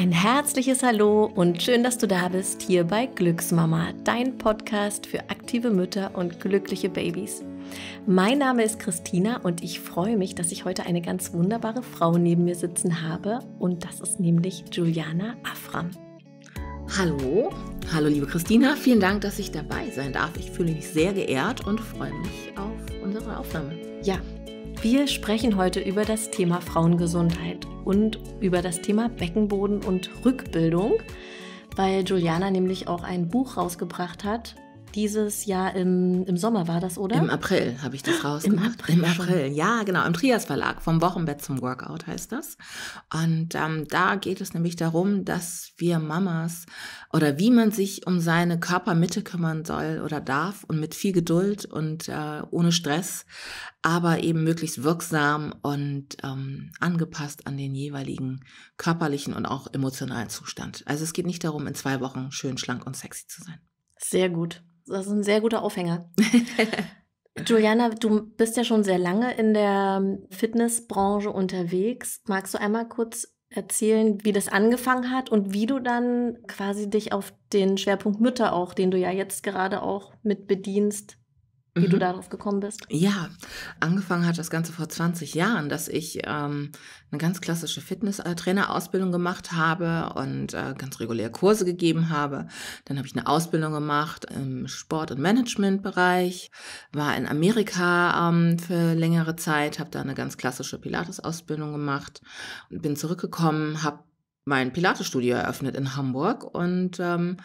Ein herzliches Hallo und schön, dass du da bist hier bei Glücksmama, dein Podcast für aktive Mütter und glückliche Babys. Mein Name ist Christina und ich freue mich, dass ich heute eine ganz wunderbare Frau neben mir sitzen habe und das ist nämlich Juliana Afram. Hallo, hallo liebe Christina, vielen Dank, dass ich dabei sein darf. Ich fühle mich sehr geehrt und freue mich auf unsere Aufnahme. Ja, wir sprechen heute über das Thema Frauengesundheit und über das Thema Beckenboden und Rückbildung, weil Juliana nämlich auch ein Buch rausgebracht hat, dieses Jahr im, im Sommer war das, oder? Im April habe ich das rausgemacht. Im April, Im April. ja, genau, im Trias Verlag, vom Wochenbett zum Workout heißt das. Und ähm, da geht es nämlich darum, dass wir Mamas oder wie man sich um seine Körpermitte kümmern soll oder darf und mit viel Geduld und äh, ohne Stress, aber eben möglichst wirksam und ähm, angepasst an den jeweiligen körperlichen und auch emotionalen Zustand. Also es geht nicht darum, in zwei Wochen schön schlank und sexy zu sein. Sehr gut. Das ist ein sehr guter Aufhänger. Juliana, du bist ja schon sehr lange in der Fitnessbranche unterwegs. Magst du einmal kurz erzählen, wie das angefangen hat und wie du dann quasi dich auf den Schwerpunkt Mütter auch, den du ja jetzt gerade auch mit bedienst, wie mhm. du darauf gekommen bist? Ja, angefangen hat das Ganze vor 20 Jahren, dass ich ähm, eine ganz klassische Fitness-Trainerausbildung äh, gemacht habe und äh, ganz regulär Kurse gegeben habe. Dann habe ich eine Ausbildung gemacht im Sport- und Management-Bereich, war in Amerika ähm, für längere Zeit, habe da eine ganz klassische Pilates-Ausbildung gemacht und bin zurückgekommen, habe mein pilates eröffnet in Hamburg. Und ähm,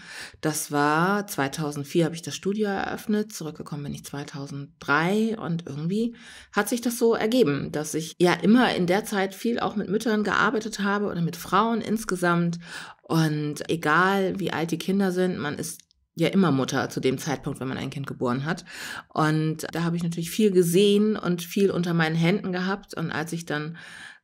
das war 2004 habe ich das Studio eröffnet. Zurückgekommen bin ich 2003. Und irgendwie hat sich das so ergeben, dass ich ja immer in der Zeit viel auch mit Müttern gearbeitet habe oder mit Frauen insgesamt. Und egal wie alt die Kinder sind, man ist ja immer Mutter zu dem Zeitpunkt, wenn man ein Kind geboren hat. Und da habe ich natürlich viel gesehen und viel unter meinen Händen gehabt. Und als ich dann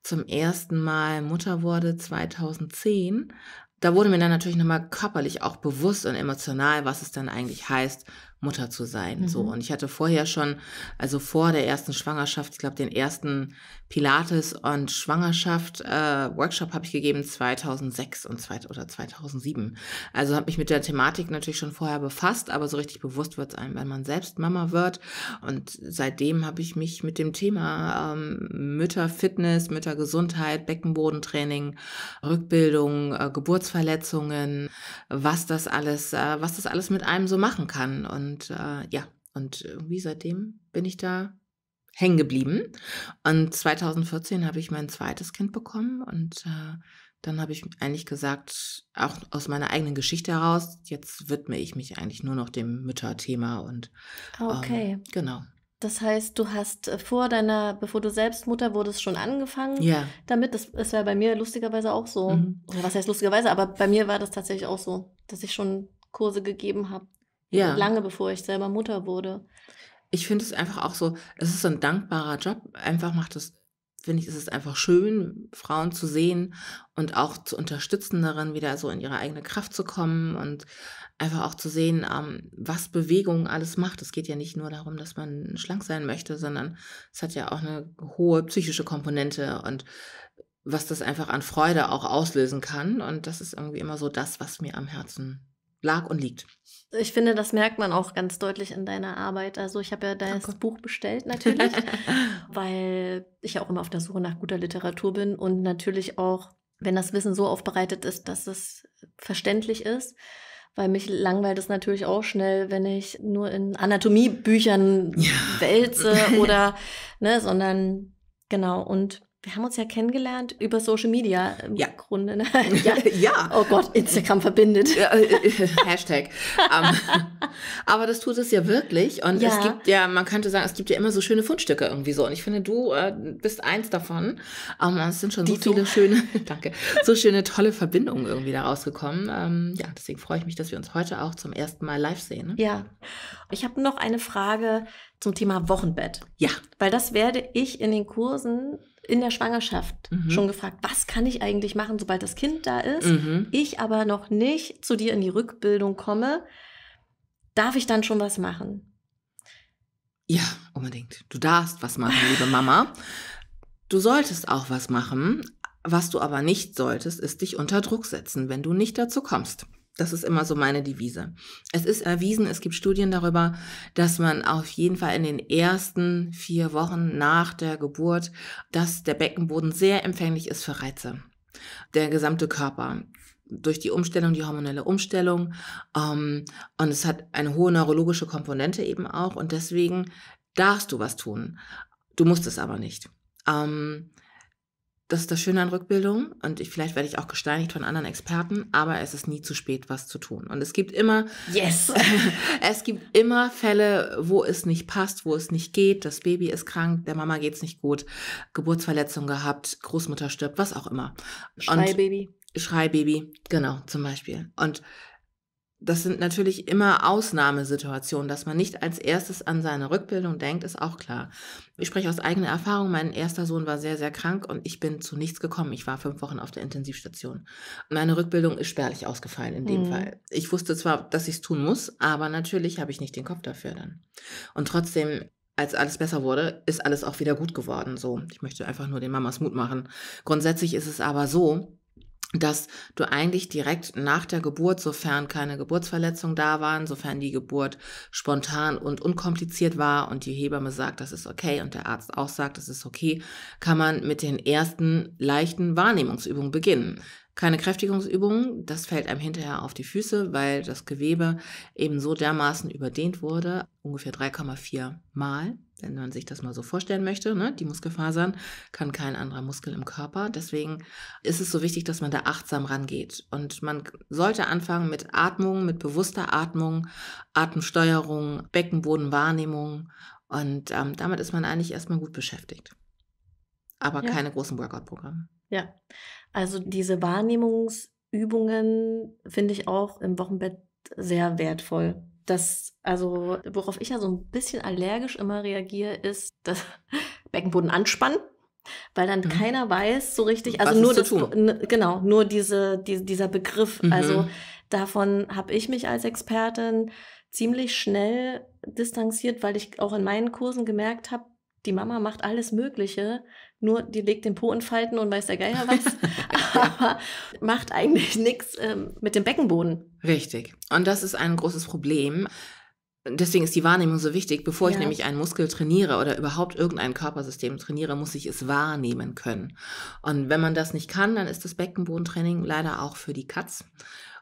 zum ersten Mal Mutter wurde, 2010, da wurde mir dann natürlich nochmal körperlich auch bewusst und emotional, was es dann eigentlich heißt, Mutter zu sein. Mhm. So. Und ich hatte vorher schon, also vor der ersten Schwangerschaft, ich glaube, den ersten Pilates und Schwangerschaft äh, Workshop habe ich gegeben 2006 und zwei, oder 2007. Also habe mich mit der Thematik natürlich schon vorher befasst, aber so richtig bewusst wird es einem, wenn man selbst Mama wird. Und seitdem habe ich mich mit dem Thema ähm, Mütterfitness, Müttergesundheit, Beckenbodentraining, Rückbildung, äh, Geburtsverletzungen, was das alles, äh, was das alles mit einem so machen kann. Und und äh, ja, und irgendwie seitdem bin ich da hängen geblieben. Und 2014 habe ich mein zweites Kind bekommen und äh, dann habe ich eigentlich gesagt, auch aus meiner eigenen Geschichte heraus, jetzt widme ich mich eigentlich nur noch dem Mütterthema und ah, ähm, okay. Ähm, genau. Das heißt, du hast äh, vor deiner, bevor du selbst Mutter wurdest, schon angefangen ja. damit. Das, das war bei mir lustigerweise auch so. Mhm. Oder was heißt lustigerweise, aber bei mir war das tatsächlich auch so, dass ich schon Kurse gegeben habe. Ja. Lange bevor ich selber Mutter wurde. Ich finde es einfach auch so, es ist ein dankbarer Job. Einfach macht es, finde ich, ist es einfach schön, Frauen zu sehen und auch zu unterstützen darin, wieder so in ihre eigene Kraft zu kommen und einfach auch zu sehen, ähm, was Bewegung alles macht. Es geht ja nicht nur darum, dass man schlank sein möchte, sondern es hat ja auch eine hohe psychische Komponente und was das einfach an Freude auch auslösen kann. Und das ist irgendwie immer so das, was mir am Herzen lag und liegt. Ich finde, das merkt man auch ganz deutlich in deiner Arbeit. Also ich habe ja dein oh Buch bestellt natürlich, weil ich ja auch immer auf der Suche nach guter Literatur bin und natürlich auch, wenn das Wissen so aufbereitet ist, dass es verständlich ist. Weil mich langweilt es natürlich auch schnell, wenn ich nur in Anatomiebüchern ja. wälze oder, ne, sondern genau. Und wir haben uns ja kennengelernt über Social Media im ja. Grunde. Ne? Ja. ja. Oh Gott, Instagram verbindet. Äh, äh, äh, Hashtag. um, ähm, aber das tut es ja wirklich. Und ja. es gibt ja, man könnte sagen, es gibt ja immer so schöne Fundstücke irgendwie so. Und ich finde, du äh, bist eins davon. Um, ähm, es sind schon Die so viele du. schöne, danke, so schöne, tolle Verbindungen irgendwie da rausgekommen. Um, ähm, ja, deswegen freue ich mich, dass wir uns heute auch zum ersten Mal live sehen. Ne? Ja. Ich habe noch eine Frage zum Thema Wochenbett. Ja. Weil das werde ich in den Kursen in der Schwangerschaft mhm. schon gefragt, was kann ich eigentlich machen, sobald das Kind da ist, mhm. ich aber noch nicht zu dir in die Rückbildung komme, darf ich dann schon was machen? Ja, unbedingt. Du darfst was machen, liebe Mama. Du solltest auch was machen. Was du aber nicht solltest, ist dich unter Druck setzen, wenn du nicht dazu kommst. Das ist immer so meine Devise. Es ist erwiesen, es gibt Studien darüber, dass man auf jeden Fall in den ersten vier Wochen nach der Geburt, dass der Beckenboden sehr empfänglich ist für Reize. Der gesamte Körper durch die Umstellung, die hormonelle Umstellung. Ähm, und es hat eine hohe neurologische Komponente eben auch. Und deswegen darfst du was tun. Du musst es aber nicht. Ähm, das ist das Schöne an Rückbildung und ich, vielleicht werde ich auch gesteinigt von anderen Experten, aber es ist nie zu spät, was zu tun. Und es gibt immer, yes, es gibt immer Fälle, wo es nicht passt, wo es nicht geht. Das Baby ist krank, der Mama geht es nicht gut, Geburtsverletzung gehabt, Großmutter stirbt, was auch immer. Schrei Schreibaby, genau zum Beispiel. Und das sind natürlich immer Ausnahmesituationen, dass man nicht als erstes an seine Rückbildung denkt, ist auch klar. Ich spreche aus eigener Erfahrung, mein erster Sohn war sehr, sehr krank und ich bin zu nichts gekommen. Ich war fünf Wochen auf der Intensivstation. Meine Rückbildung ist spärlich ausgefallen in dem mhm. Fall. Ich wusste zwar, dass ich es tun muss, aber natürlich habe ich nicht den Kopf dafür dann. Und trotzdem als alles besser wurde, ist alles auch wieder gut geworden. So, ich möchte einfach nur den Mamas Mut machen. Grundsätzlich ist es aber so, dass du eigentlich direkt nach der Geburt, sofern keine Geburtsverletzungen da waren, sofern die Geburt spontan und unkompliziert war und die Hebamme sagt, das ist okay und der Arzt auch sagt, das ist okay, kann man mit den ersten leichten Wahrnehmungsübungen beginnen. Keine Kräftigungsübungen, das fällt einem hinterher auf die Füße, weil das Gewebe eben so dermaßen überdehnt wurde, ungefähr 3,4 Mal wenn man sich das mal so vorstellen möchte, ne? die Muskelfasern kann kein anderer Muskel im Körper. Deswegen ist es so wichtig, dass man da achtsam rangeht. Und man sollte anfangen mit Atmung, mit bewusster Atmung, Atemsteuerung, Beckenbodenwahrnehmung. Und ähm, damit ist man eigentlich erstmal gut beschäftigt. Aber ja. keine großen Workout-Programme. Ja, also diese Wahrnehmungsübungen finde ich auch im Wochenbett sehr wertvoll das, also worauf ich ja so ein bisschen allergisch immer reagiere, ist das Beckenboden anspannen, weil dann mhm. keiner weiß so richtig, also Was nur das, genau, nur diese, die, dieser Begriff. Also mhm. Also davon habe ich mich als Expertin ziemlich schnell distanziert, weil ich auch in meinen Kursen gemerkt habe, die Mama macht alles Mögliche, nur die legt den Po in Falten und weiß der Geier was, aber macht eigentlich nichts ähm, mit dem Beckenboden. Richtig. Und das ist ein großes Problem. Deswegen ist die Wahrnehmung so wichtig. Bevor ja. ich nämlich einen Muskel trainiere oder überhaupt irgendein Körpersystem trainiere, muss ich es wahrnehmen können. Und wenn man das nicht kann, dann ist das Beckenbodentraining leider auch für die Katz.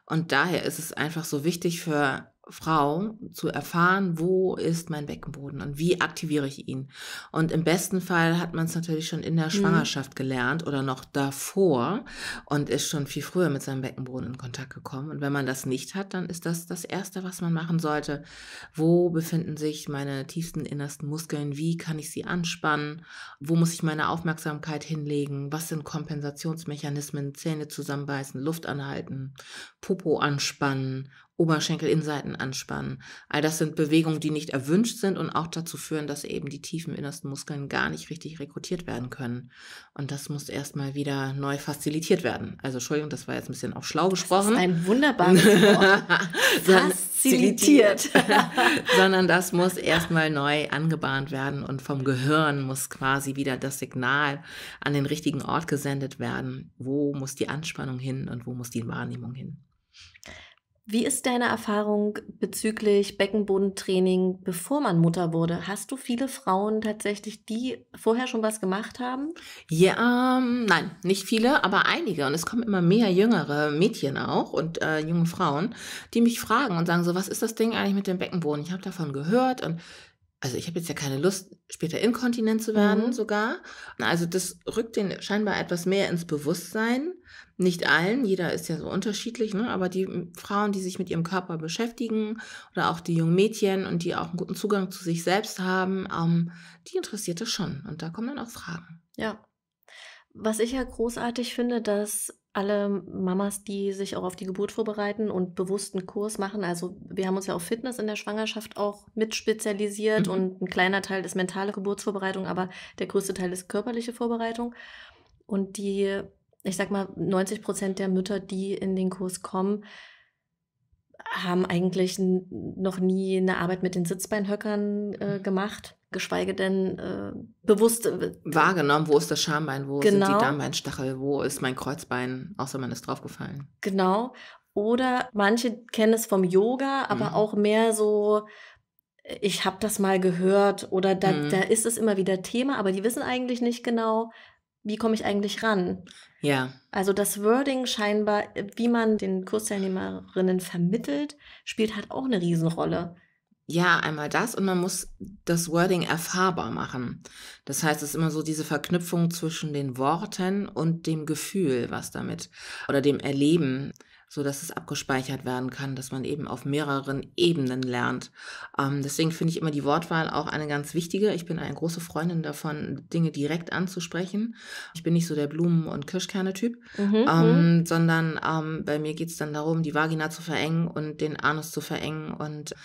Und daher ist es einfach so wichtig für Frau zu erfahren, wo ist mein Beckenboden und wie aktiviere ich ihn. Und im besten Fall hat man es natürlich schon in der mhm. Schwangerschaft mhm. gelernt oder noch davor und ist schon viel früher mit seinem Beckenboden in Kontakt gekommen. Und wenn man das nicht hat, dann ist das das Erste, was man machen sollte. Wo befinden sich meine tiefsten innersten Muskeln? Wie kann ich sie anspannen? Wo muss ich meine Aufmerksamkeit hinlegen? Was sind Kompensationsmechanismen? Zähne zusammenbeißen, Luft anhalten, Popo anspannen Oberschenkelinnenseiten anspannen. All das sind Bewegungen, die nicht erwünscht sind und auch dazu führen, dass eben die tiefen innersten Muskeln gar nicht richtig rekrutiert werden können. Und das muss erstmal wieder neu facilitiert werden. Also Entschuldigung, das war jetzt ein bisschen auch schlau gesprochen. Das ist ein wunderbares Wort. facilitiert. Sondern das muss erstmal neu angebahnt werden und vom Gehirn muss quasi wieder das Signal an den richtigen Ort gesendet werden. Wo muss die Anspannung hin und wo muss die Wahrnehmung hin? Wie ist deine Erfahrung bezüglich Beckenbodentraining, bevor man Mutter wurde? Hast du viele Frauen tatsächlich, die vorher schon was gemacht haben? Ja, ähm, nein, nicht viele, aber einige. Und es kommen immer mehr jüngere Mädchen auch und äh, junge Frauen, die mich fragen und sagen so, was ist das Ding eigentlich mit dem Beckenboden? Ich habe davon gehört und also ich habe jetzt ja keine Lust, später inkontinent zu werden mhm. sogar. Also das rückt den scheinbar etwas mehr ins Bewusstsein nicht allen, jeder ist ja so unterschiedlich, ne? aber die hm, Frauen, die sich mit ihrem Körper beschäftigen oder auch die jungen Mädchen und die auch einen guten Zugang zu sich selbst haben, ähm, die interessiert es schon. Und da kommen dann auch Fragen. Ja. Was ich ja großartig finde, dass alle Mamas, die sich auch auf die Geburt vorbereiten und bewussten Kurs machen. Also wir haben uns ja auf Fitness in der Schwangerschaft auch mit spezialisiert mhm. und ein kleiner Teil ist mentale Geburtsvorbereitung, aber der größte Teil ist körperliche Vorbereitung. Und die ich sag mal, 90 Prozent der Mütter, die in den Kurs kommen, haben eigentlich noch nie eine Arbeit mit den Sitzbeinhöckern äh, mhm. gemacht, geschweige denn äh, bewusst. Äh, Wahrgenommen, wo ist das Schambein, wo genau. sind die genau. Darmbeinstachel, wo ist mein Kreuzbein, außer man ist draufgefallen. Genau. Oder manche kennen es vom Yoga, aber mhm. auch mehr so, ich habe das mal gehört oder da, mhm. da ist es immer wieder Thema, aber die wissen eigentlich nicht genau, wie komme ich eigentlich ran? Ja. Also das Wording scheinbar, wie man den Kursteilnehmerinnen vermittelt, spielt halt auch eine Riesenrolle. Ja, einmal das und man muss das Wording erfahrbar machen. Das heißt, es ist immer so diese Verknüpfung zwischen den Worten und dem Gefühl, was damit oder dem Erleben so dass es abgespeichert werden kann, dass man eben auf mehreren Ebenen lernt. Ähm, deswegen finde ich immer die Wortwahl auch eine ganz wichtige. Ich bin eine große Freundin davon, Dinge direkt anzusprechen. Ich bin nicht so der Blumen- und Kirschkerne-Typ, mhm, ähm, mhm. sondern ähm, bei mir geht es dann darum, die Vagina zu verengen und den Anus zu verengen und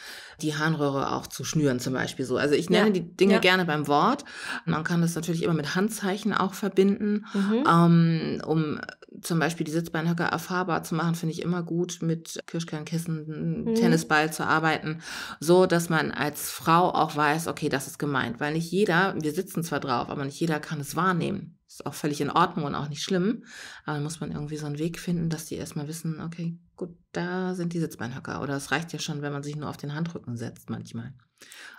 die Harnröhre auch zu schnüren zum Beispiel so. Also ich nenne ja. die Dinge ja. gerne beim Wort. Man kann das natürlich immer mit Handzeichen auch verbinden, mhm. Ähm, um zum Beispiel die Sitzbeinhöcker erfahrbar zu machen, finde ich eigentlich immer gut, mit Kirschkernkissen, mhm. Tennisball zu arbeiten, so dass man als Frau auch weiß, okay, das ist gemeint. Weil nicht jeder, wir sitzen zwar drauf, aber nicht jeder kann es wahrnehmen. Ist auch völlig in Ordnung und auch nicht schlimm. Aber muss man irgendwie so einen Weg finden, dass die erstmal wissen, okay, gut, da sind die Sitzbeinhöcker. Oder es reicht ja schon, wenn man sich nur auf den Handrücken setzt manchmal.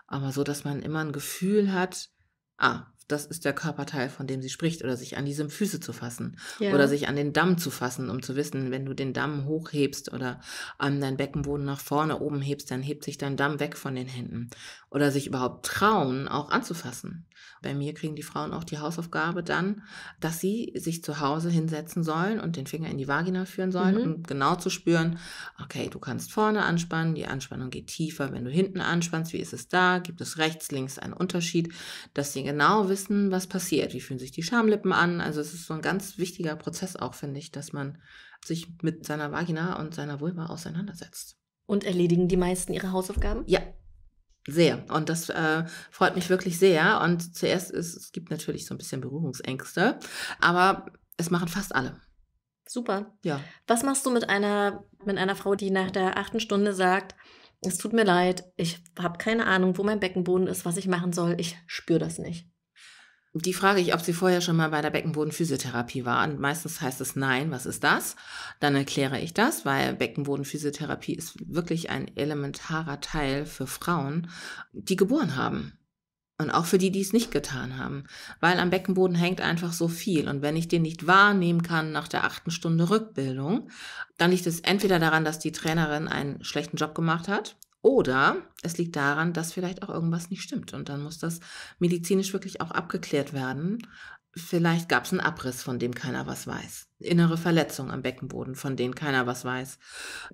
Aber so, dass man immer ein Gefühl hat, ah, das ist der Körperteil, von dem sie spricht, oder sich an diesem Füße zu fassen ja. oder sich an den Damm zu fassen, um zu wissen, wenn du den Damm hochhebst oder an ähm, dein Beckenboden nach vorne oben hebst, dann hebt sich dein Damm weg von den Händen. Oder sich überhaupt trauen, auch anzufassen bei mir kriegen die Frauen auch die Hausaufgabe dann, dass sie sich zu Hause hinsetzen sollen und den Finger in die Vagina führen sollen, mhm. um genau zu spüren, okay, du kannst vorne anspannen, die Anspannung geht tiefer, wenn du hinten anspannst, wie ist es da, gibt es rechts, links einen Unterschied, dass sie genau wissen, was passiert, wie fühlen sich die Schamlippen an, also es ist so ein ganz wichtiger Prozess auch, finde ich, dass man sich mit seiner Vagina und seiner Vulva auseinandersetzt. Und erledigen die meisten ihre Hausaufgaben? Ja, sehr. Und das äh, freut mich wirklich sehr. Und zuerst ist, es gibt natürlich so ein bisschen Berührungsängste, aber es machen fast alle. Super. Ja. Was machst du mit einer, mit einer Frau, die nach der achten Stunde sagt, es tut mir leid, ich habe keine Ahnung, wo mein Beckenboden ist, was ich machen soll, ich spüre das nicht? die frage ich, ob sie vorher schon mal bei der Beckenbodenphysiotherapie war. Und meistens heißt es nein, was ist das? Dann erkläre ich das, weil Beckenbodenphysiotherapie ist wirklich ein elementarer Teil für Frauen, die geboren haben. Und auch für die, die es nicht getan haben. Weil am Beckenboden hängt einfach so viel. Und wenn ich den nicht wahrnehmen kann nach der achten Stunde Rückbildung, dann liegt es entweder daran, dass die Trainerin einen schlechten Job gemacht hat oder es liegt daran, dass vielleicht auch irgendwas nicht stimmt. Und dann muss das medizinisch wirklich auch abgeklärt werden. Vielleicht gab es einen Abriss, von dem keiner was weiß. Innere Verletzung am Beckenboden, von denen keiner was weiß.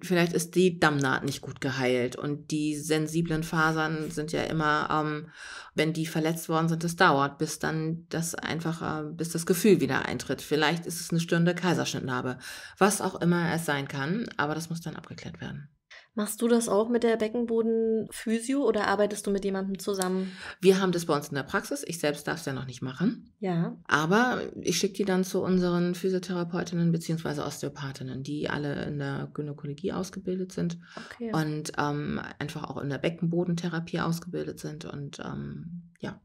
Vielleicht ist die Dammnaht nicht gut geheilt. Und die sensiblen Fasern sind ja immer, ähm, wenn die verletzt worden sind, es dauert, bis dann das einfach, äh, bis das Gefühl wieder eintritt. Vielleicht ist es eine störende Kaiserschnittnarbe. Was auch immer es sein kann, aber das muss dann abgeklärt werden. Machst du das auch mit der Beckenbodenphysio oder arbeitest du mit jemandem zusammen? Wir haben das bei uns in der Praxis. Ich selbst darf es ja noch nicht machen. Ja. Aber ich schicke die dann zu unseren Physiotherapeutinnen bzw. Osteopathinnen, die alle in der Gynäkologie ausgebildet sind okay. und ähm, einfach auch in der Beckenbodentherapie ausgebildet sind. Und ähm, ja,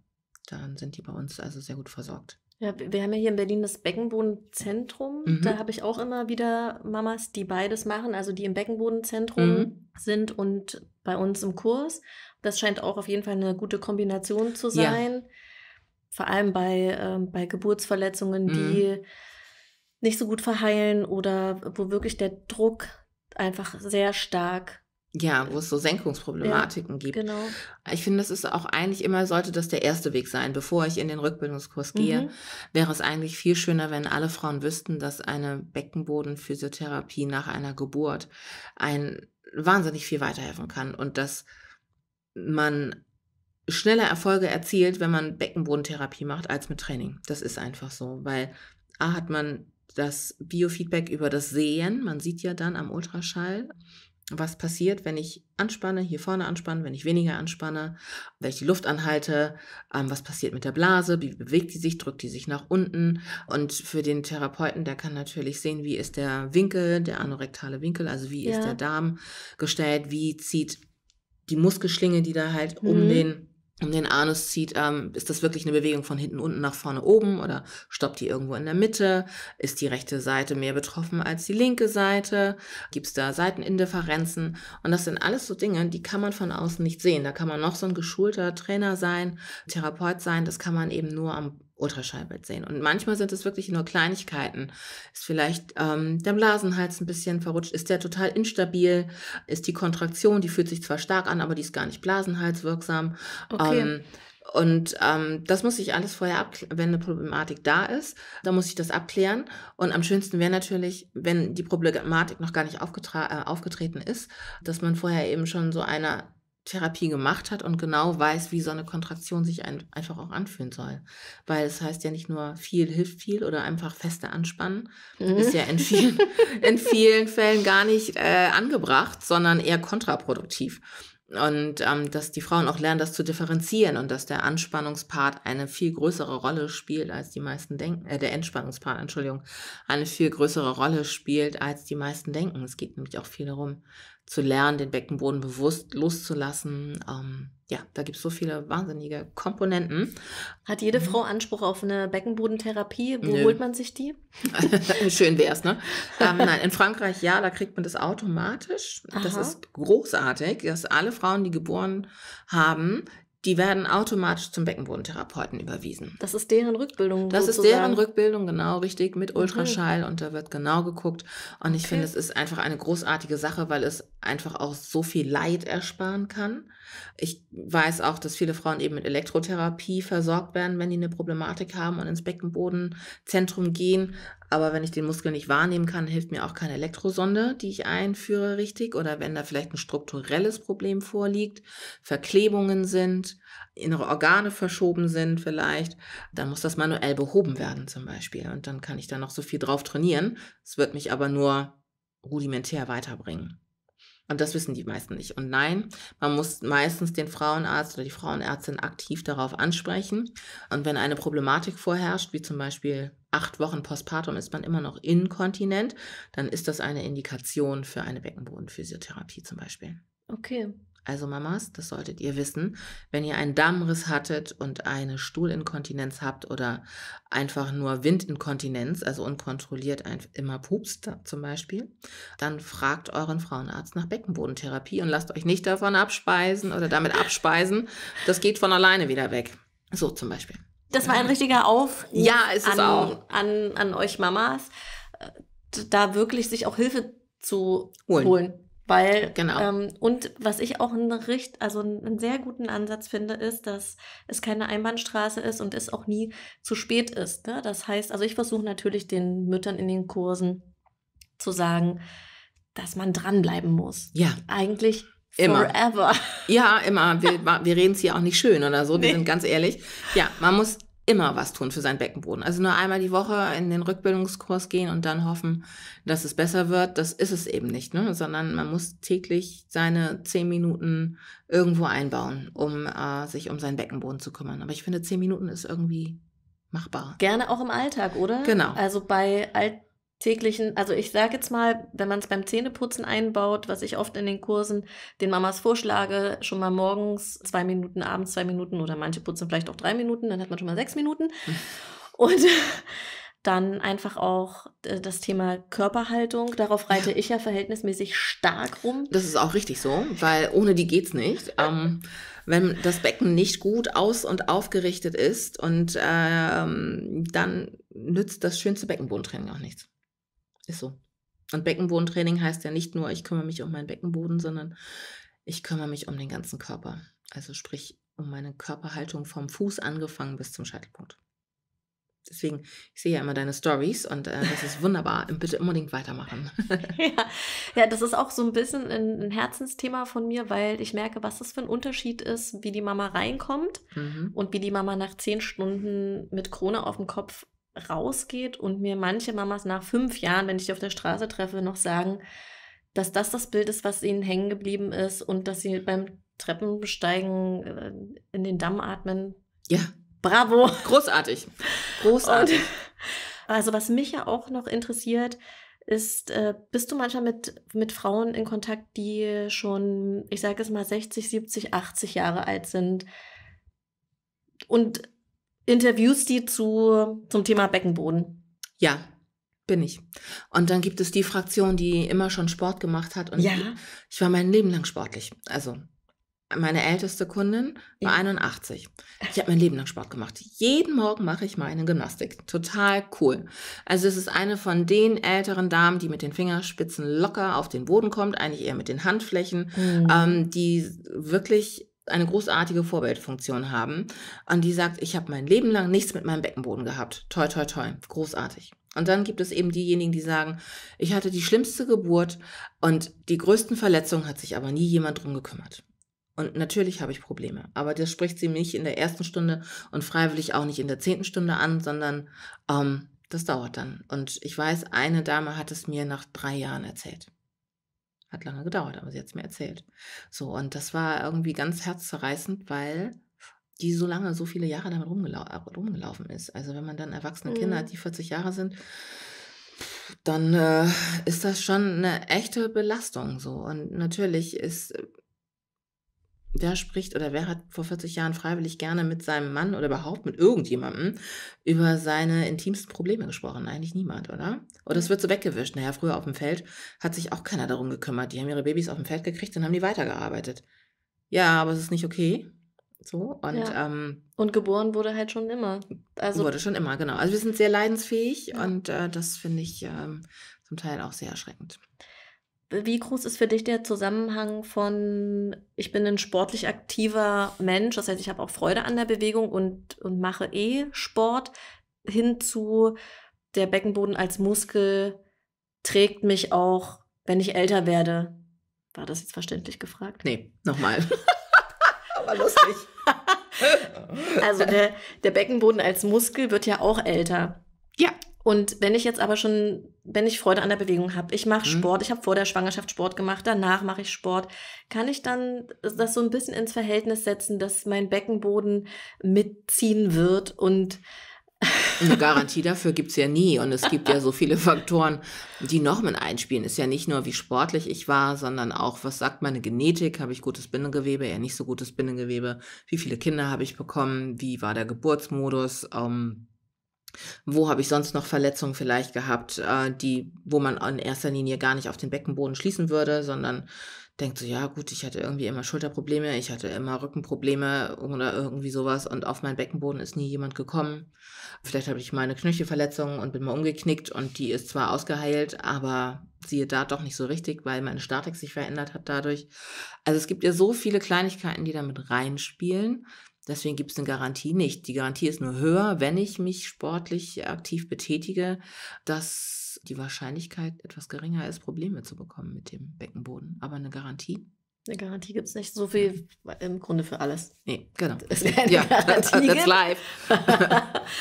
dann sind die bei uns also sehr gut versorgt. Ja, wir haben ja hier in Berlin das Beckenbodenzentrum. Mhm. Da habe ich auch immer wieder Mamas, die beides machen, also die im Beckenbodenzentrum mhm. sind und bei uns im Kurs. Das scheint auch auf jeden Fall eine gute Kombination zu sein. Ja. Vor allem bei, äh, bei Geburtsverletzungen, die mhm. nicht so gut verheilen oder wo wirklich der Druck einfach sehr stark ja, wo es so Senkungsproblematiken ja, gibt. Genau. Ich finde, das ist auch eigentlich immer, sollte das der erste Weg sein. Bevor ich in den Rückbildungskurs mhm. gehe, wäre es eigentlich viel schöner, wenn alle Frauen wüssten, dass eine Beckenbodenphysiotherapie nach einer Geburt ein wahnsinnig viel weiterhelfen kann und dass man schneller Erfolge erzielt, wenn man Beckenbodentherapie macht, als mit Training. Das ist einfach so, weil A hat man das Biofeedback über das Sehen, man sieht ja dann am Ultraschall, was passiert, wenn ich anspanne, hier vorne anspanne, wenn ich weniger anspanne, wenn ich die Luft anhalte, ähm, was passiert mit der Blase, wie bewegt die sich, drückt die sich nach unten. Und für den Therapeuten, der kann natürlich sehen, wie ist der Winkel, der anorektale Winkel, also wie ja. ist der Darm gestellt, wie zieht die Muskelschlinge, die da halt mhm. um den um den Anus zieht, ähm, ist das wirklich eine Bewegung von hinten unten nach vorne oben oder stoppt die irgendwo in der Mitte? Ist die rechte Seite mehr betroffen als die linke Seite? Gibt es da Seitenindifferenzen? Und das sind alles so Dinge, die kann man von außen nicht sehen. Da kann man noch so ein geschulter Trainer sein, Therapeut sein, das kann man eben nur am Ultraschallbild sehen. Und manchmal sind es wirklich nur Kleinigkeiten. Ist vielleicht ähm, der Blasenhals ein bisschen verrutscht, ist der total instabil, ist die Kontraktion, die fühlt sich zwar stark an, aber die ist gar nicht blasenhalswirksam. Okay. Ähm, und ähm, das muss ich alles vorher abklären, wenn eine Problematik da ist, dann muss ich das abklären. Und am schönsten wäre natürlich, wenn die Problematik noch gar nicht aufgetra äh, aufgetreten ist, dass man vorher eben schon so eine Therapie gemacht hat und genau weiß, wie so eine Kontraktion sich ein, einfach auch anfühlen soll. Weil es das heißt ja nicht nur viel hilft viel oder einfach feste anspannen, mhm. ist ja in vielen, in vielen Fällen gar nicht äh, angebracht, sondern eher kontraproduktiv. Und ähm, dass die Frauen auch lernen, das zu differenzieren und dass der Anspannungspart eine viel größere Rolle spielt, als die meisten denken, äh, der Entspannungspart, Entschuldigung, eine viel größere Rolle spielt, als die meisten denken. Es geht nämlich auch viel darum, zu lernen, den Beckenboden bewusst loszulassen. Ähm, ja, da gibt es so viele wahnsinnige Komponenten. Hat jede mhm. Frau Anspruch auf eine Beckenbodentherapie? Wo Nö. holt man sich die? Schön wär's, ne? ähm, nein, in Frankreich ja, da kriegt man das automatisch. Aha. Das ist großartig, dass alle Frauen, die geboren haben, die werden automatisch zum Beckenbodentherapeuten überwiesen. Das ist deren Rückbildung. Das sozusagen. ist deren Rückbildung, genau richtig, mit Ultraschall okay. und da wird genau geguckt. Und ich okay. finde, es ist einfach eine großartige Sache, weil es einfach auch so viel Leid ersparen kann. Ich weiß auch, dass viele Frauen eben mit Elektrotherapie versorgt werden, wenn die eine Problematik haben und ins Beckenbodenzentrum gehen. Aber wenn ich den Muskel nicht wahrnehmen kann, hilft mir auch keine Elektrosonde, die ich einführe, richtig. Oder wenn da vielleicht ein strukturelles Problem vorliegt, Verklebungen sind, innere Organe verschoben sind vielleicht, dann muss das manuell behoben werden zum Beispiel. Und dann kann ich da noch so viel drauf trainieren. Es wird mich aber nur rudimentär weiterbringen. Und das wissen die meisten nicht. Und nein, man muss meistens den Frauenarzt oder die Frauenärztin aktiv darauf ansprechen. Und wenn eine Problematik vorherrscht, wie zum Beispiel acht Wochen postpartum ist man immer noch inkontinent, dann ist das eine Indikation für eine Beckenbodenphysiotherapie zum Beispiel. Okay, also Mamas, das solltet ihr wissen, wenn ihr einen Darmriss hattet und eine Stuhlinkontinenz habt oder einfach nur Windinkontinenz, also unkontrolliert immer pupst zum Beispiel, dann fragt euren Frauenarzt nach Beckenbodentherapie und lasst euch nicht davon abspeisen oder damit abspeisen. Das geht von alleine wieder weg. So zum Beispiel. Das war ein richtiger Aufruf ja, an, an, An, an euch Mamas, äh, da wirklich sich auch Hilfe zu holen. holen. Weil, genau. Ähm, und was ich auch einen, richt, also einen sehr guten Ansatz finde, ist, dass es keine Einbahnstraße ist und es auch nie zu spät ist. Ne? Das heißt, also ich versuche natürlich den Müttern in den Kursen zu sagen, dass man dranbleiben muss. Ja. Eigentlich Immer. Forever. Ja, immer. Wir, wir reden es hier auch nicht schön oder so, wir nee. sind ganz ehrlich. Ja, man muss immer was tun für seinen Beckenboden. Also nur einmal die Woche in den Rückbildungskurs gehen und dann hoffen, dass es besser wird, das ist es eben nicht, ne? sondern man muss täglich seine zehn Minuten irgendwo einbauen, um äh, sich um seinen Beckenboden zu kümmern. Aber ich finde, zehn Minuten ist irgendwie machbar. Gerne auch im Alltag, oder? Genau. Also bei alt täglichen, also ich sage jetzt mal, wenn man es beim Zähneputzen einbaut, was ich oft in den Kursen den Mamas vorschlage, schon mal morgens zwei Minuten, abends zwei Minuten oder manche putzen vielleicht auch drei Minuten, dann hat man schon mal sechs Minuten. Hm. Und dann einfach auch äh, das Thema Körperhaltung. Darauf reite ich ja verhältnismäßig stark rum. Das ist auch richtig so, weil ohne die geht es nicht. Ähm, wenn das Becken nicht gut aus- und aufgerichtet ist und ähm, dann nützt das schönste Beckenbodentraining auch nichts. Ist so. Und Beckenbodentraining heißt ja nicht nur, ich kümmere mich um meinen Beckenboden, sondern ich kümmere mich um den ganzen Körper. Also sprich um meine Körperhaltung vom Fuß angefangen bis zum Scheitelpunkt. Deswegen, ich sehe ja immer deine Stories und äh, das ist wunderbar. Bitte unbedingt weitermachen. ja, ja, das ist auch so ein bisschen ein, ein, Herzensthema von mir, weil ich merke, was das für ein Unterschied ist, wie die Mama reinkommt mhm. und wie die Mama nach zehn Stunden mit Krone auf dem Kopf rausgeht und mir manche Mamas nach fünf Jahren, wenn ich die auf der Straße treffe, noch sagen, dass das das Bild ist, was ihnen hängen geblieben ist und dass sie beim Treppenbesteigen äh, in den Damm atmen. Ja. Bravo. Großartig. Großartig. Und, also was mich ja auch noch interessiert, ist, äh, bist du manchmal mit, mit Frauen in Kontakt, die schon, ich sage es mal, 60, 70, 80 Jahre alt sind und Interviews die zu, zum Thema Beckenboden. Ja, bin ich. Und dann gibt es die Fraktion, die immer schon Sport gemacht hat. Und ja. ich war mein Leben lang sportlich. Also meine älteste Kundin war ja. 81. Ich habe mein Leben lang Sport gemacht. Jeden Morgen mache ich meine Gymnastik. Total cool. Also es ist eine von den älteren Damen, die mit den Fingerspitzen locker auf den Boden kommt, eigentlich eher mit den Handflächen, mhm. ähm, die wirklich eine großartige Vorbildfunktion haben, Und die sagt, ich habe mein Leben lang nichts mit meinem Beckenboden gehabt. Toi, toi, toi. Großartig. Und dann gibt es eben diejenigen, die sagen, ich hatte die schlimmste Geburt und die größten Verletzungen hat sich aber nie jemand drum gekümmert. Und natürlich habe ich Probleme, aber das spricht sie mir nicht in der ersten Stunde und freiwillig auch nicht in der zehnten Stunde an, sondern ähm, das dauert dann. Und ich weiß, eine Dame hat es mir nach drei Jahren erzählt. Hat lange gedauert, aber sie hat es mir erzählt. So, und das war irgendwie ganz herzzerreißend, weil die so lange, so viele Jahre damit rumgelau äh, rumgelaufen ist. Also wenn man dann erwachsene mhm. Kinder hat, mhm. die 40 Jahre sind, dann äh, ist das schon eine echte Belastung so. Und natürlich ist äh, wer spricht oder wer hat vor 40 Jahren freiwillig gerne mit seinem Mann oder überhaupt mit irgendjemandem über seine intimsten Probleme gesprochen? Eigentlich niemand, oder? Oder es wird so weggewischt. Naja, früher auf dem Feld hat sich auch keiner darum gekümmert. Die haben ihre Babys auf dem Feld gekriegt und haben die weitergearbeitet. Ja, aber es ist nicht okay. So, und, ja. ähm, und geboren wurde halt schon immer. Also, wurde schon immer, genau. Also wir sind sehr leidensfähig ja. und äh, das finde ich ähm, zum Teil auch sehr erschreckend. Wie groß ist für dich der Zusammenhang von, ich bin ein sportlich aktiver Mensch, das heißt, ich habe auch Freude an der Bewegung und, und mache eh Sport, hin zu der Beckenboden als Muskel trägt mich auch, wenn ich älter werde? War das jetzt verständlich gefragt? Nee, nochmal. War lustig. also der, der Beckenboden als Muskel wird ja auch älter. Ja. Und wenn ich jetzt aber schon, wenn ich Freude an der Bewegung habe, ich mache mhm. Sport, ich habe vor der Schwangerschaft Sport gemacht, danach mache ich Sport, kann ich dann das so ein bisschen ins Verhältnis setzen, dass mein Beckenboden mitziehen wird und eine Garantie dafür gibt es ja nie. Und es gibt ja so viele Faktoren, die noch mit einspielen. Ist ja nicht nur, wie sportlich ich war, sondern auch, was sagt meine Genetik? Habe ich gutes Bindegewebe, eher nicht so gutes Bindegewebe? Wie viele Kinder habe ich bekommen? Wie war der Geburtsmodus? Ähm, wo habe ich sonst noch Verletzungen vielleicht gehabt, äh, die, wo man in erster Linie gar nicht auf den Beckenboden schließen würde, sondern denkt so, ja gut, ich hatte irgendwie immer Schulterprobleme, ich hatte immer Rückenprobleme oder irgendwie sowas und auf meinen Beckenboden ist nie jemand gekommen. Vielleicht habe ich meine Knöchelverletzung und bin mal umgeknickt und die ist zwar ausgeheilt, aber siehe da, doch nicht so richtig, weil meine Statik sich verändert hat dadurch. Also es gibt ja so viele Kleinigkeiten, die damit reinspielen. Deswegen gibt es eine Garantie nicht. Die Garantie ist nur höher, wenn ich mich sportlich aktiv betätige, dass die Wahrscheinlichkeit etwas geringer ist, Probleme zu bekommen mit dem Beckenboden. Aber eine Garantie eine Garantie gibt es nicht. So viel im Grunde für alles. Nee, genau. Es wäre ja, Garantie that's live.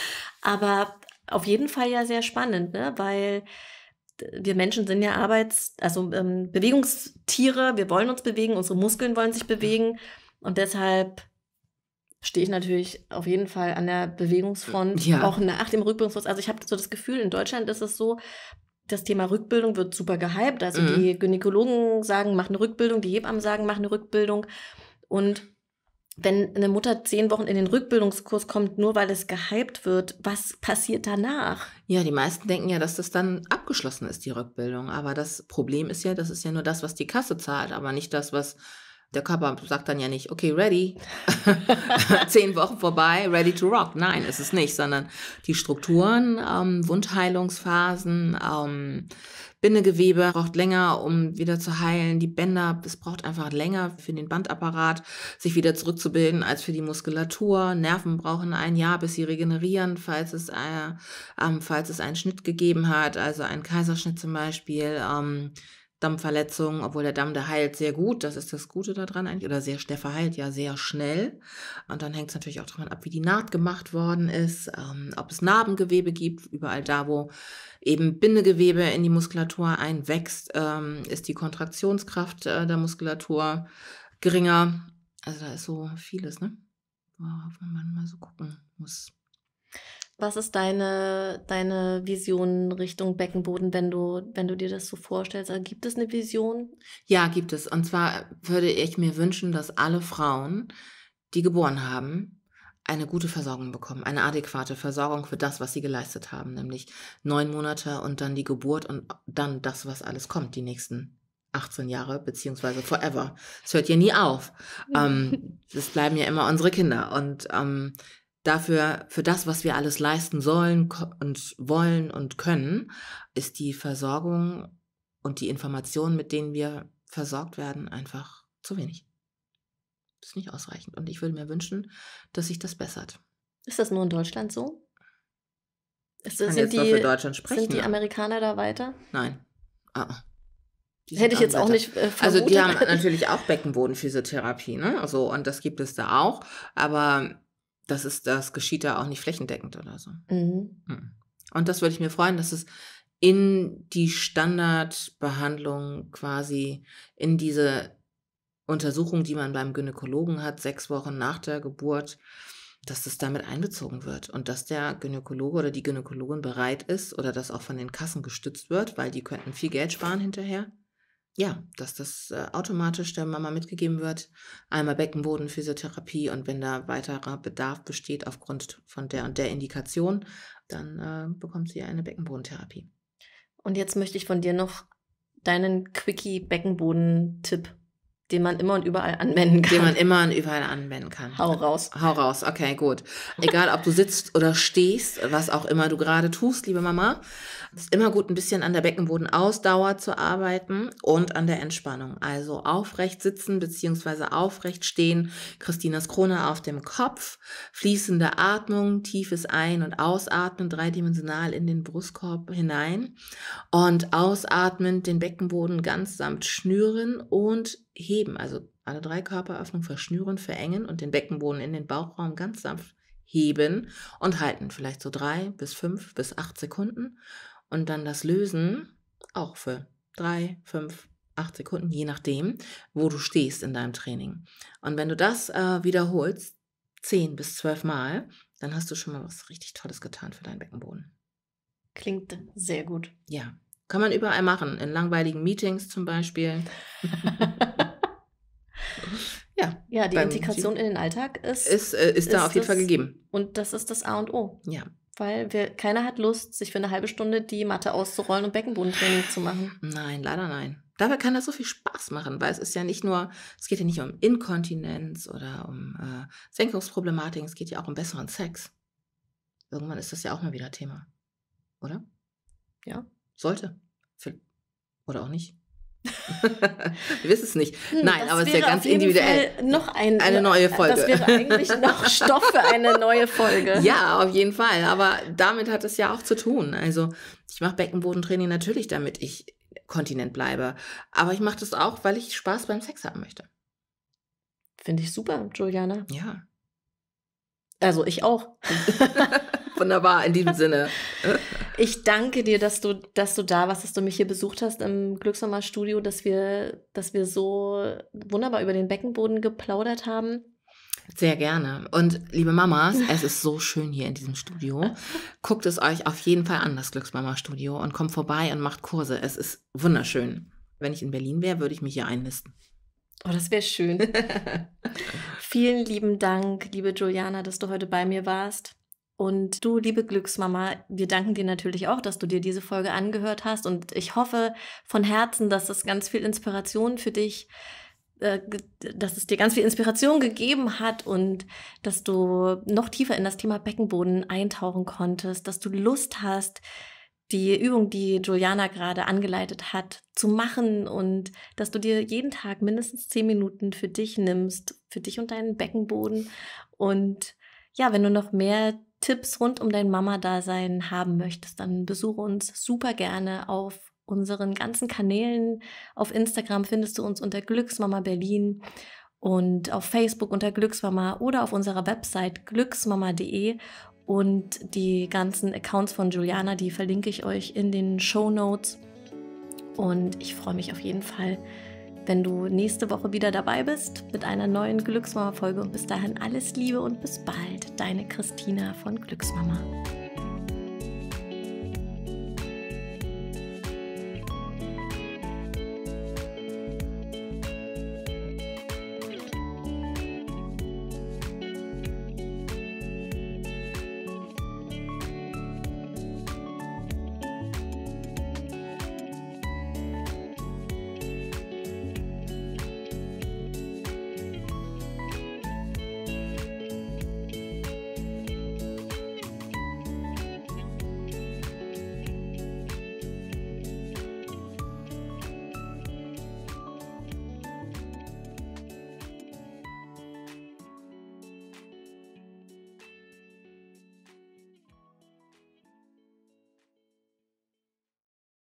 Aber auf jeden Fall ja sehr spannend, ne? weil wir Menschen sind ja Arbeits-, also ähm, Bewegungstiere, wir wollen uns bewegen, unsere Muskeln wollen sich bewegen und deshalb stehe ich natürlich auf jeden Fall an der Bewegungsfront, ja. auch nach dem Rückbildungsprozess. Also ich habe so das Gefühl, in Deutschland ist es so, das Thema Rückbildung wird super gehypt. Also mhm. die Gynäkologen sagen, mach eine Rückbildung, die Hebammen sagen, mach eine Rückbildung. Und wenn eine Mutter zehn Wochen in den Rückbildungskurs kommt, nur weil es gehypt wird, was passiert danach? Ja, die meisten denken ja, dass das dann abgeschlossen ist, die Rückbildung. Aber das Problem ist ja, das ist ja nur das, was die Kasse zahlt, aber nicht das, was der Körper sagt dann ja nicht, okay, ready, zehn Wochen vorbei, ready to rock. Nein, ist es nicht, sondern die Strukturen, ähm, Wundheilungsphasen, ähm, Bindegewebe braucht länger, um wieder zu heilen. Die Bänder, es braucht einfach länger für den Bandapparat, sich wieder zurückzubilden, als für die Muskulatur. Nerven brauchen ein Jahr, bis sie regenerieren, falls es, äh, ähm, falls es einen Schnitt gegeben hat, also einen Kaiserschnitt zum Beispiel. Ähm, Dammverletzungen, obwohl der Damm, der heilt sehr gut, das ist das Gute daran eigentlich, oder sehr schnell verheilt, ja, sehr schnell. Und dann hängt es natürlich auch davon ab, wie die Naht gemacht worden ist, ähm, ob es Narbengewebe gibt, überall da, wo eben Bindegewebe in die Muskulatur einwächst, ähm, ist die Kontraktionskraft äh, der Muskulatur geringer. Also da ist so vieles, ne? Worauf man mal so gucken muss. Was ist deine, deine Vision Richtung Beckenboden, wenn du, wenn du dir das so vorstellst? Also gibt es eine Vision? Ja, gibt es. Und zwar würde ich mir wünschen, dass alle Frauen, die geboren haben, eine gute Versorgung bekommen, eine adäquate Versorgung für das, was sie geleistet haben, nämlich neun Monate und dann die Geburt und dann das, was alles kommt, die nächsten 18 Jahre, beziehungsweise forever. Es hört ja nie auf. ähm, es bleiben ja immer unsere Kinder. Und ähm, dafür, für das, was wir alles leisten sollen und wollen und können, ist die Versorgung und die Informationen, mit denen wir versorgt werden, einfach zu wenig. Das ist nicht ausreichend. Und ich würde mir wünschen, dass sich das bessert. Ist das nur in Deutschland so? Ist, das, sind, die, sprechen, sind die Amerikaner da weiter? Nein. Ah. ah. Hätte ich jetzt auch nicht äh, vermutet. Also die haben natürlich auch Beckenbodenphysiotherapie, ne? Also, und das gibt es da auch. Aber das ist, das geschieht da auch nicht flächendeckend oder so. Mhm. Hm. Und das würde ich mir freuen, dass es in die Standardbehandlung quasi in diese Untersuchung, die man beim Gynäkologen hat, sechs Wochen nach der Geburt, dass das damit einbezogen wird und dass der Gynäkologe oder die Gynäkologin bereit ist oder das auch von den Kassen gestützt wird, weil die könnten viel Geld sparen hinterher ja, dass das äh, automatisch der Mama mitgegeben wird. Einmal Beckenboden, Physiotherapie und wenn da weiterer Bedarf besteht aufgrund von der und der Indikation, dann äh, bekommt sie eine Beckenbodentherapie. Und jetzt möchte ich von dir noch deinen Quickie-Beckenboden-Tipp, den man immer und überall anwenden kann. Den man immer und überall anwenden kann. Hau raus. Hau raus, okay, gut. Egal, ob du sitzt oder stehst, was auch immer du gerade tust, liebe Mama, es ist immer gut, ein bisschen an der Beckenbodenausdauer zu arbeiten und an der Entspannung. Also aufrecht sitzen bzw. aufrecht stehen, Christinas Krone auf dem Kopf, fließende Atmung, tiefes Ein- und Ausatmen dreidimensional in den Brustkorb hinein und ausatmend den Beckenboden ganz samt schnüren und heben. Also alle drei Körperöffnungen verschnüren, verengen und den Beckenboden in den Bauchraum ganz sanft heben und halten. Vielleicht so drei bis fünf bis acht Sekunden und dann das Lösen auch für drei, fünf, acht Sekunden, je nachdem, wo du stehst in deinem Training. Und wenn du das äh, wiederholst, zehn bis zwölf Mal, dann hast du schon mal was richtig Tolles getan für deinen Beckenboden. Klingt sehr gut. Ja, kann man überall machen, in langweiligen Meetings zum Beispiel. ja, ja, die Integration in den Alltag ist, ist, ist, äh, ist da auf jeden Fall gegeben. Und das ist das A und O. Ja, weil wir, keiner hat Lust, sich für eine halbe Stunde die Matte auszurollen und Beckenbodentraining zu machen. Nein, leider nein. Dabei kann das so viel Spaß machen, weil es ist ja nicht nur, es geht ja nicht um Inkontinenz oder um äh, Senkungsproblematiken, es geht ja auch um besseren Sex. Irgendwann ist das ja auch mal wieder Thema. Oder? Ja. Sollte. Für, oder auch nicht. Wir wissen es nicht. Hm, Nein, aber es ist ja ganz individuell. noch ein, eine ne, neue Folge. Das wäre eigentlich noch Stoff für eine neue Folge. Ja, auf jeden Fall. Aber damit hat es ja auch zu tun. Also ich mache Beckenbodentraining natürlich, damit ich Kontinent bleibe. Aber ich mache das auch, weil ich Spaß beim Sex haben möchte. Finde ich super, Juliana. Ja. Also ich auch. Wunderbar, in diesem Sinne. ich danke dir, dass du, dass du da warst, dass du mich hier besucht hast im Glücksnummer-Studio, dass wir, dass wir so wunderbar über den Beckenboden geplaudert haben. Sehr gerne. Und liebe Mamas, es ist so schön hier in diesem Studio. Guckt es euch auf jeden Fall an, das Glücksmama-Studio, und kommt vorbei und macht Kurse. Es ist wunderschön. Wenn ich in Berlin wäre, würde ich mich hier einlisten. Oh, das wäre schön. Vielen lieben Dank, liebe Juliana, dass du heute bei mir warst. Und du, liebe Glücksmama, wir danken dir natürlich auch, dass du dir diese Folge angehört hast. Und ich hoffe von Herzen, dass das ganz viel Inspiration für dich, äh, dass es dir ganz viel Inspiration gegeben hat und dass du noch tiefer in das Thema Beckenboden eintauchen konntest, dass du Lust hast, die Übung, die Juliana gerade angeleitet hat, zu machen und dass du dir jeden Tag mindestens zehn Minuten für dich nimmst für dich und deinen Beckenboden. Und ja, wenn du noch mehr Tipps rund um dein Mama-Dasein haben möchtest, dann besuche uns super gerne auf unseren ganzen Kanälen. Auf Instagram findest du uns unter Glücksmama Berlin und auf Facebook unter Glücksmama oder auf unserer Website glücksmama.de und die ganzen Accounts von Juliana, die verlinke ich euch in den Show Notes. Und ich freue mich auf jeden Fall, wenn du nächste Woche wieder dabei bist mit einer neuen Glücksmama-Folge. Und bis dahin alles Liebe und bis bald. Deine Christina von Glücksmama.